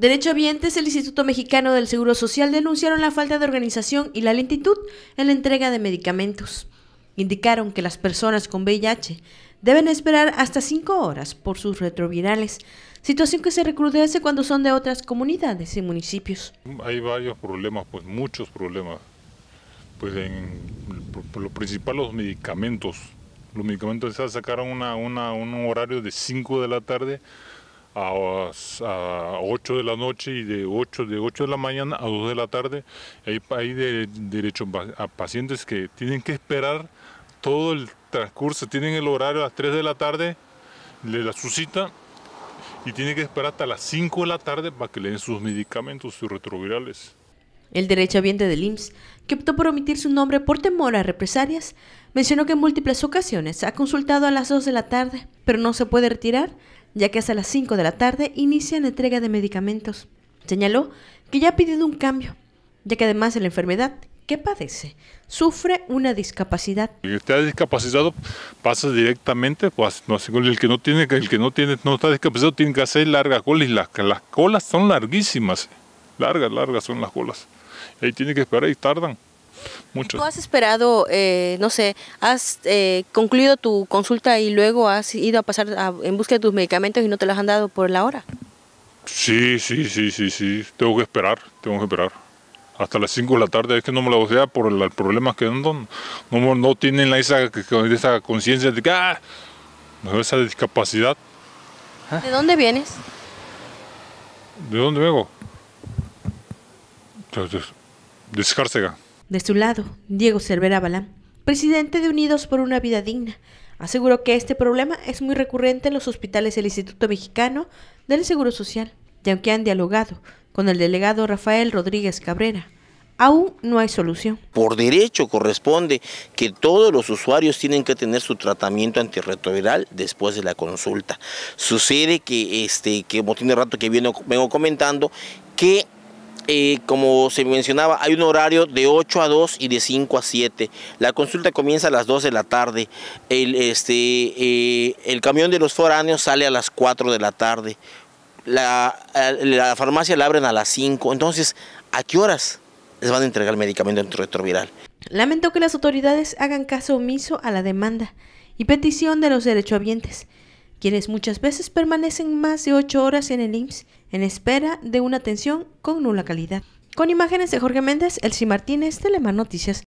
Derecho Derechohabientes el Instituto Mexicano del Seguro Social denunciaron la falta de organización y la lentitud en la entrega de medicamentos. Indicaron que las personas con VIH deben esperar hasta cinco horas por sus retrovirales, situación que se recrudece cuando son de otras comunidades y municipios. Hay varios problemas, pues muchos problemas. Pues en lo principal los medicamentos. Los medicamentos se sacaron una, un horario de 5 de la tarde a, a 8 de la noche y de 8, de 8 de la mañana a 2 de la tarde. Hay, hay de, derecho a pacientes que tienen que esperar todo el transcurso, tienen el horario a las 3 de la tarde, le la cita y tienen que esperar hasta las 5 de la tarde para que le den sus medicamentos, y retrovirales. El derechohabiente del IMSS, que optó por omitir su nombre por temor a represalias, mencionó que en múltiples ocasiones ha consultado a las 2 de la tarde, pero no se puede retirar ya que hasta las 5 de la tarde inician entrega de medicamentos. Señaló que ya ha pedido un cambio, ya que además de la enfermedad que padece, sufre una discapacidad. El que está discapacitado pasa directamente, pues no, el que no tiene, el que no tiene, no está discapacitado tiene que hacer largas colas y las, las colas son larguísimas, largas, largas son las colas. Ahí tiene que esperar y tardan. ¿Tú has esperado, eh, no sé, has eh, concluido tu consulta y luego has ido a pasar en busca de tus medicamentos y no te los han dado por la hora? Sí, sí, sí, sí, sí. Tengo que esperar, tengo que esperar. Hasta las 5 de la tarde es que no me la dar por el, problema que no, no, no tienen la, esa, esa conciencia de que, ah, esa discapacidad. ¿Ah? ¿De dónde vienes? ¿De dónde vengo? De de su lado, Diego Cervera Balán, presidente de Unidos por una Vida Digna, aseguró que este problema es muy recurrente en los hospitales del Instituto Mexicano del Seguro Social, ya aunque han dialogado con el delegado Rafael Rodríguez Cabrera, aún no hay solución. Por derecho corresponde que todos los usuarios tienen que tener su tratamiento antirretroviral después de la consulta. Sucede que, este, que como tiene rato que vengo comentando, que eh, como se mencionaba, hay un horario de 8 a 2 y de 5 a 7. La consulta comienza a las 2 de la tarde. El, este, eh, el camión de los foráneos sale a las 4 de la tarde. La, eh, la, farmacia la abren a las 5. Entonces, ¿a qué horas les van a entregar el medicamento antirretroviral? Lamento que las autoridades hagan caso omiso a la demanda y petición de los derechohabientes quienes muchas veces permanecen más de 8 horas en el IMSS en espera de una atención con nula calidad. Con imágenes de Jorge Méndez, Elsie Martínez, Telemar Noticias.